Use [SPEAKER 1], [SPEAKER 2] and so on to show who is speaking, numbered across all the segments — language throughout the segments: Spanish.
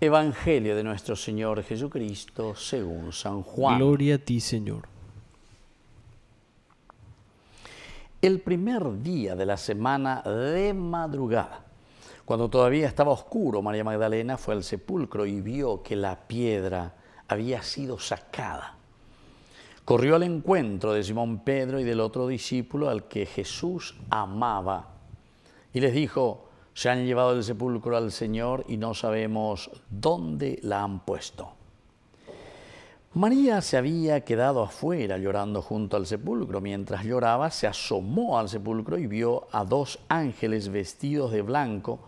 [SPEAKER 1] Evangelio de nuestro Señor Jesucristo según San Juan. Gloria a ti, Señor. El primer día de la semana de madrugada, cuando todavía estaba oscuro, María Magdalena fue al sepulcro y vio que la piedra había sido sacada. Corrió al encuentro de Simón Pedro y del otro discípulo al que Jesús amaba y les dijo, se han llevado el sepulcro al Señor y no sabemos dónde la han puesto. María se había quedado afuera llorando junto al sepulcro. Mientras lloraba, se asomó al sepulcro y vio a dos ángeles vestidos de blanco,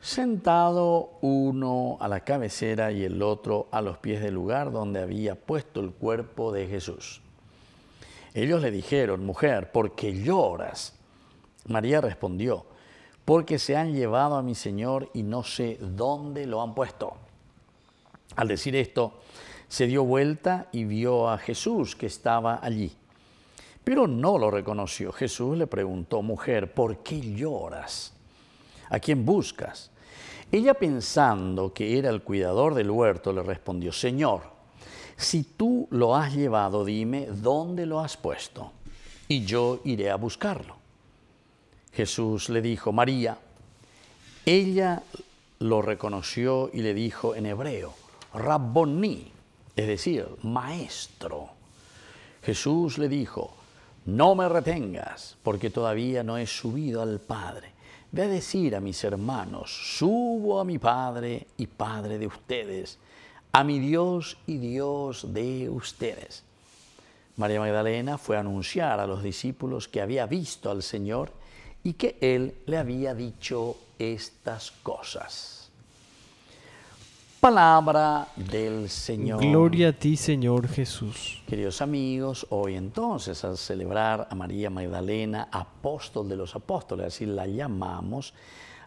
[SPEAKER 1] sentado uno a la cabecera y el otro a los pies del lugar donde había puesto el cuerpo de Jesús. Ellos le dijeron, mujer, ¿por qué lloras? María respondió, porque se han llevado a mi Señor y no sé dónde lo han puesto. Al decir esto, se dio vuelta y vio a Jesús que estaba allí. Pero no lo reconoció. Jesús le preguntó, mujer, ¿por qué lloras? ¿A quién buscas? Ella pensando que era el cuidador del huerto, le respondió, Señor, si tú lo has llevado, dime dónde lo has puesto y yo iré a buscarlo. Jesús le dijo, María, ella lo reconoció y le dijo en hebreo, Rabboni, es decir, maestro. Jesús le dijo, no me retengas, porque todavía no he subido al Padre. Ve a decir a mis hermanos, subo a mi Padre y Padre de ustedes, a mi Dios y Dios de ustedes. María Magdalena fue a anunciar a los discípulos que había visto al Señor y que él le había dicho estas cosas. Palabra del Señor. Gloria a ti, Señor Jesús. Queridos amigos, hoy entonces al celebrar a María Magdalena, apóstol de los apóstoles, así la llamamos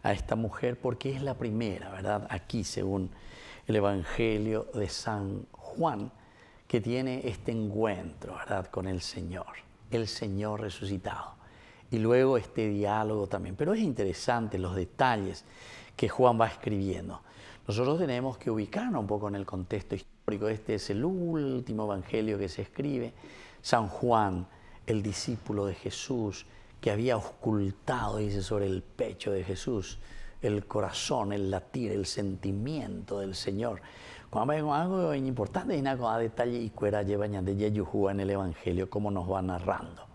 [SPEAKER 1] a esta mujer porque es la primera, ¿verdad? Aquí, según el Evangelio de San Juan, que tiene este encuentro, ¿verdad? Con el Señor, el Señor resucitado y luego este diálogo también. Pero es interesante los detalles que Juan va escribiendo. Nosotros tenemos que ubicarnos un poco en el contexto histórico. Este es el último evangelio que se escribe. San Juan, el discípulo de Jesús, que había ocultado, dice, sobre el pecho de Jesús, el corazón, el latir, el sentimiento del Señor. Como algo importante, y a detalle y cuera lleva en el Evangelio, como nos va narrando.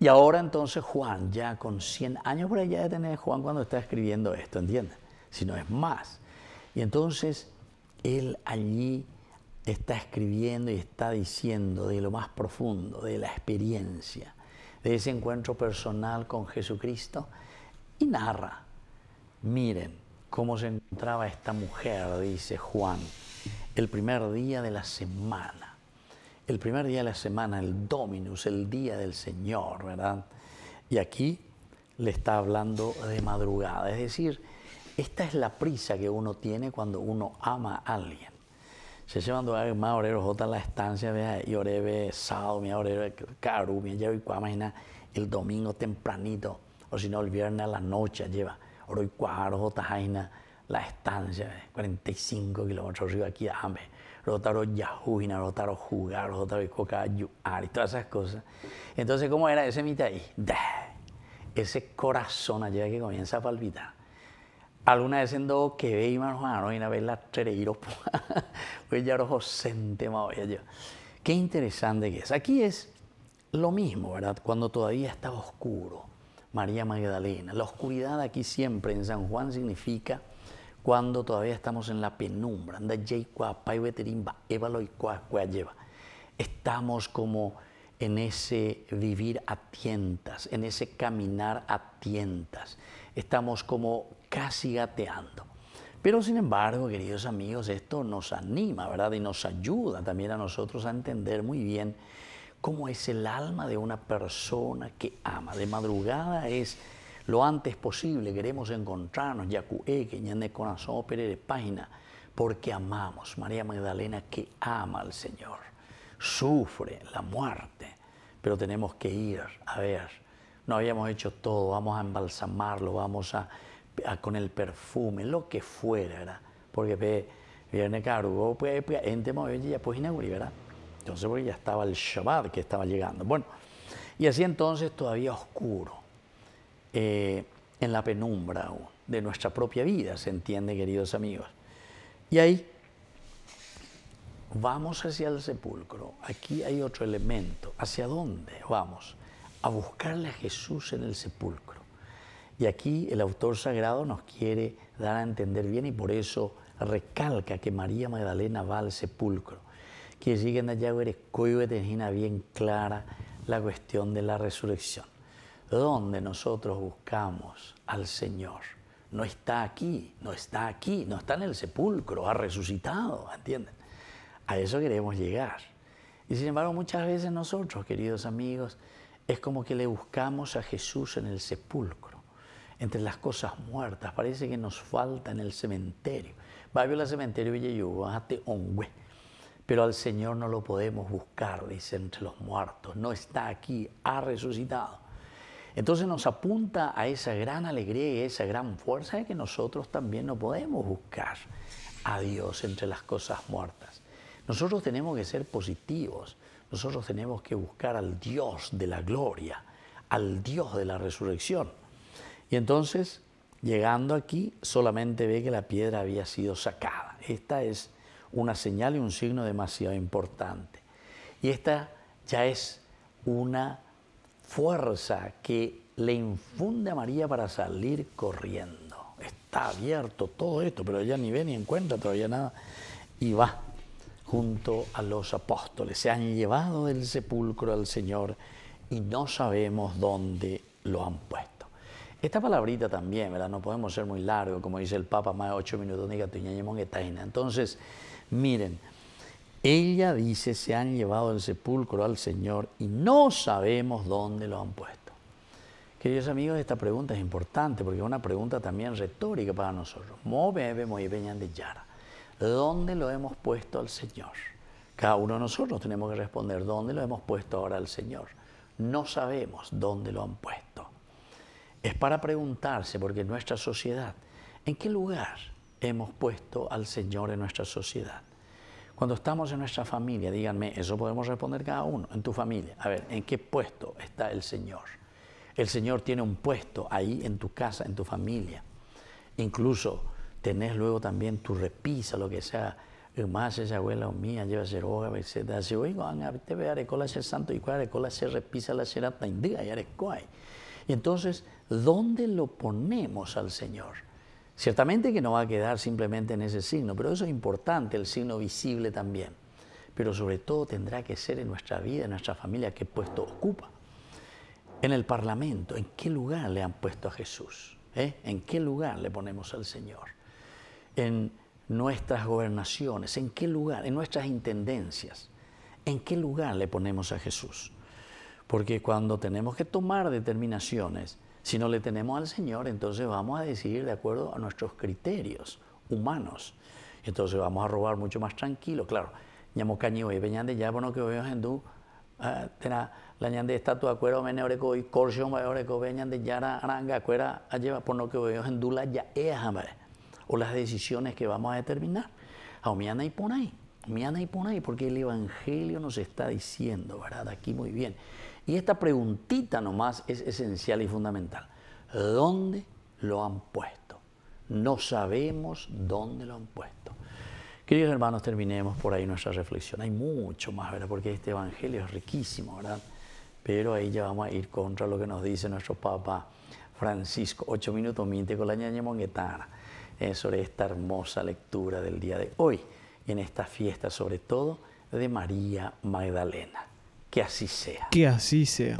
[SPEAKER 1] Y ahora entonces Juan, ya con 100 años por allá de tener Juan cuando está escribiendo esto, ¿entiendes? Si no es más. Y entonces él allí está escribiendo y está diciendo de lo más profundo, de la experiencia, de ese encuentro personal con Jesucristo, y narra, miren cómo se encontraba esta mujer, dice Juan, el primer día de la semana el primer día de la semana, el Dominus, el día del Señor, ¿verdad? Y aquí le está hablando de madrugada. Es decir, esta es la prisa que uno tiene cuando uno ama a alguien. Se llevan más obreros, otra la estancia, vea, y orebe sábado, mi orebe caru, mi y imagina el domingo tempranito, o si no, el viernes a la noche lleva, oro y jaina la estancia, 45 eh, kilómetros arriba aquí, Ame, Rotaro Yahuina, Rotaro Jugar, Rotaro Coca y todas esas cosas. Entonces, ¿cómo era ese mitad Ese corazón allá que comienza a palpitar. Alguna vez en dos que ve y mano a ver la treiro, pues ya los Qué interesante que es. Aquí es lo mismo, ¿verdad? Cuando todavía estaba oscuro, María Magdalena. La oscuridad aquí siempre en San Juan significa cuando todavía estamos en la penumbra. Anda lleva. Estamos como en ese vivir a tientas, en ese caminar a tientas. Estamos como casi gateando. Pero sin embargo, queridos amigos, esto nos anima, ¿verdad? Y nos ayuda también a nosotros a entender muy bien cómo es el alma de una persona que ama. De madrugada es lo antes posible queremos encontrarnos, Yacué, eh, que ñane corazón de página, porque amamos, María Magdalena que ama al Señor, sufre la muerte, pero tenemos que ir a ver, no habíamos hecho todo, vamos a embalsamarlo, vamos a, con el perfume, lo que fuera, ¿verdad? Porque viene cargo, pues, pues, ya pues ¿verdad? Entonces, porque ya estaba el Shabbat que estaba llegando. Bueno, y así entonces todavía oscuro eh, en la penumbra de nuestra propia vida, se entiende, queridos amigos. Y ahí vamos hacia el sepulcro. Aquí hay otro elemento. ¿Hacia dónde vamos? A buscarle a Jesús en el sepulcro. Y aquí el autor sagrado nos quiere dar a entender bien y por eso recalca que María Magdalena va al sepulcro. que siguen allá eres bien clara la cuestión de la resurrección. ¿Dónde nosotros buscamos al Señor. No está aquí, no está aquí, no está en el sepulcro, ha resucitado, ¿entienden? A eso queremos llegar. Y sin embargo, muchas veces nosotros, queridos amigos, es como que le buscamos a Jesús en el sepulcro, entre las cosas muertas. Parece que nos falta en el cementerio. va al cementerio Villeyubaste ah, Ongüe. Pero al Señor no lo podemos buscar, dice entre los muertos. No está aquí, ha resucitado. Entonces nos apunta a esa gran alegría y esa gran fuerza de que nosotros también no podemos buscar a Dios entre las cosas muertas. Nosotros tenemos que ser positivos, nosotros tenemos que buscar al Dios de la gloria, al Dios de la resurrección. Y entonces, llegando aquí, solamente ve que la piedra había sido sacada. Esta es una señal y un signo demasiado importante. Y esta ya es una fuerza que le infunde a María para salir corriendo. Está abierto todo esto, pero ella ni ve ni encuentra todavía nada. Y va junto a los apóstoles. Se han llevado del sepulcro al Señor y no sabemos dónde lo han puesto. Esta palabrita también, ¿verdad? No podemos ser muy largos, como dice el Papa, más de ocho minutos, ni Entonces, miren. Ella dice, se han llevado el sepulcro al Señor y no sabemos dónde lo han puesto. Queridos amigos, esta pregunta es importante porque es una pregunta también retórica para nosotros. de ¿Dónde lo hemos puesto al Señor? Cada uno de nosotros tenemos que responder, ¿dónde lo hemos puesto ahora al Señor? No sabemos dónde lo han puesto. Es para preguntarse, porque en nuestra sociedad, ¿en qué lugar hemos puesto al Señor en nuestra sociedad? Cuando estamos en nuestra familia, díganme, eso podemos responder cada uno, en tu familia. A ver, ¿en qué puesto está el Señor? El Señor tiene un puesto ahí en tu casa, en tu familia. Incluso tenés luego también tu repisa, lo que sea. Más esa abuela mía lleva ser hoja, etc. Si oigo, te ve arecola ser santo y cuál arecola repisa la serata indiga y Y entonces, ¿dónde lo ponemos al Señor? Ciertamente que no va a quedar simplemente en ese signo, pero eso es importante, el signo visible también. Pero sobre todo tendrá que ser en nuestra vida, en nuestra familia, qué puesto ocupa. En el Parlamento, ¿en qué lugar le han puesto a Jesús? ¿Eh? ¿En qué lugar le ponemos al Señor? En nuestras gobernaciones, ¿en qué lugar? En nuestras intendencias, ¿en qué lugar le ponemos a Jesús? Porque cuando tenemos que tomar determinaciones, si no le tenemos al Señor, entonces vamos a decidir de acuerdo a nuestros criterios humanos. Entonces vamos a robar mucho más tranquilo, claro. Ñamo cañigo y peñande ya lo que en hindú ah, tena la ñande estatua cuera mene oreco y corcio ma oreco veñande ya, aranga cuera lleva por lo que veo hindú la ya es o las decisiones que vamos a determinar. Aumiana y por ahí y porque el Evangelio nos está diciendo, ¿verdad? Aquí muy bien. Y esta preguntita nomás es esencial y fundamental. ¿Dónde lo han puesto? No sabemos dónde lo han puesto. Queridos hermanos, terminemos por ahí nuestra reflexión. Hay mucho más, ¿verdad? Porque este Evangelio es riquísimo, ¿verdad? Pero ahí ya vamos a ir contra lo que nos dice nuestro Papa Francisco. Ocho minutos, miente con la ñaña monguetana, sobre esta hermosa lectura del día de hoy en esta fiesta, sobre todo de María Magdalena. Que así sea. Que así sea.